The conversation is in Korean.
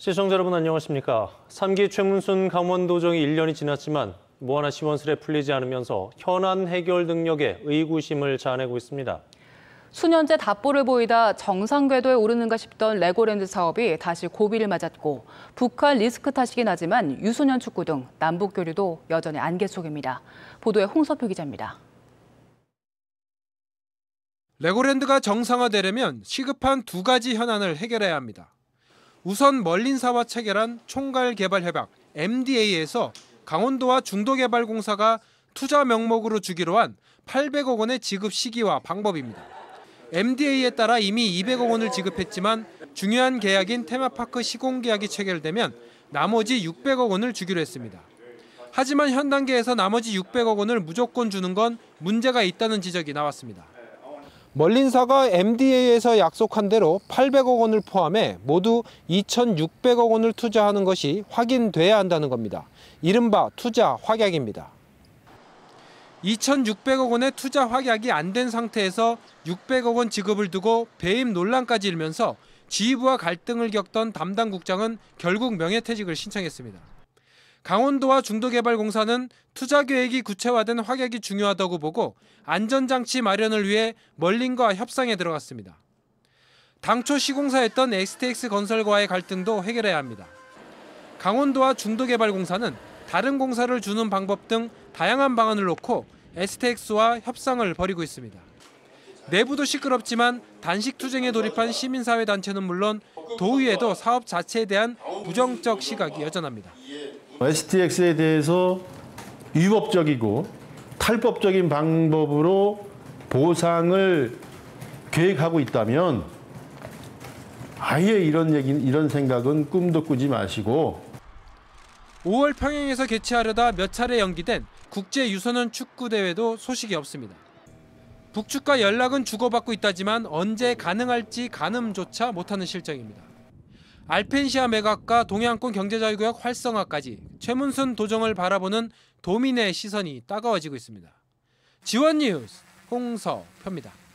시청자 여러분 안녕하십니까. 3기 최문순 강원도정이 1년이 지났지만 뭐 하나 시원스레 풀리지 않으면서 현안 해결 능력에 의구심을 자아내고 있습니다. 수년째 답보를 보이다 정상궤도에 오르는가 싶던 레고랜드 사업이 다시 고비를 맞았고 북한 리스크 탓이긴 하지만 유소년 축구 등 남북 교류도 여전히 안개 속입니다. 보도에 홍서표 기자입니다. 레고랜드가 정상화되려면 시급한 두 가지 현안을 해결해야 합니다. 우선 멀린사와 체결한 총괄개발협약 MDA에서 강원도와 중도개발공사가 투자 명목으로 주기로 한 800억 원의 지급 시기와 방법입니다. MDA에 따라 이미 200억 원을 지급했지만 중요한 계약인 테마파크 시공 계약이 체결되면 나머지 600억 원을 주기로 했습니다. 하지만 현 단계에서 나머지 600억 원을 무조건 주는 건 문제가 있다는 지적이 나왔습니다. 멀린사가 MDA에서 약속한 대로 800억 원을 포함해 모두 2,600억 원을 투자하는 것이 확인돼야 한다는 겁니다. 이른바 투자 확약입니다. 2,600억 원의 투자 확약이 안 된 상태에서 600억 원 지급을 두고 배임 논란까지 일면서 지휘부와 갈등을 겪던 담당 국장은 결국 명예퇴직을 신청했습니다. 강원도와 중도개발공사는 투자 계획이 구체화된 확약이 중요하다고 보고 안전장치 마련을 위해 멀린과 협상에 들어갔습니다. 당초 시공사였던 STX 건설과의 갈등도 해결해야 합니다. 강원도와 중도개발공사는 다른 공사를 주는 방법 등 다양한 방안을 놓고 STX와 협상을 벌이고 있습니다. 내부도 시끄럽지만 단식 투쟁에 돌입한 시민사회 단체는 물론 도의회도 사업 자체에 대한 부정적 시각이 여전합니다. STX에 대해서 위법적이고 탈법적인 방법으로 보상을 계획하고 있다면 아예 이런 얘기 이런 생각은 꿈도 꾸지 마시고 5월 평양에서 개최하려다 몇 차례 연기된 국제 유소년 축구 대회도 소식이 없습니다. 북측과 연락은 주고받고 있다지만 언제 가능할지 가늠조차 못하는 실정입니다. 알펜시아 매각과 동양권 경제자유구역 활성화까지 최문순 도정을 바라보는 도민의 시선이 따가워지고 있습니다. 지원 뉴스 홍서표입니다.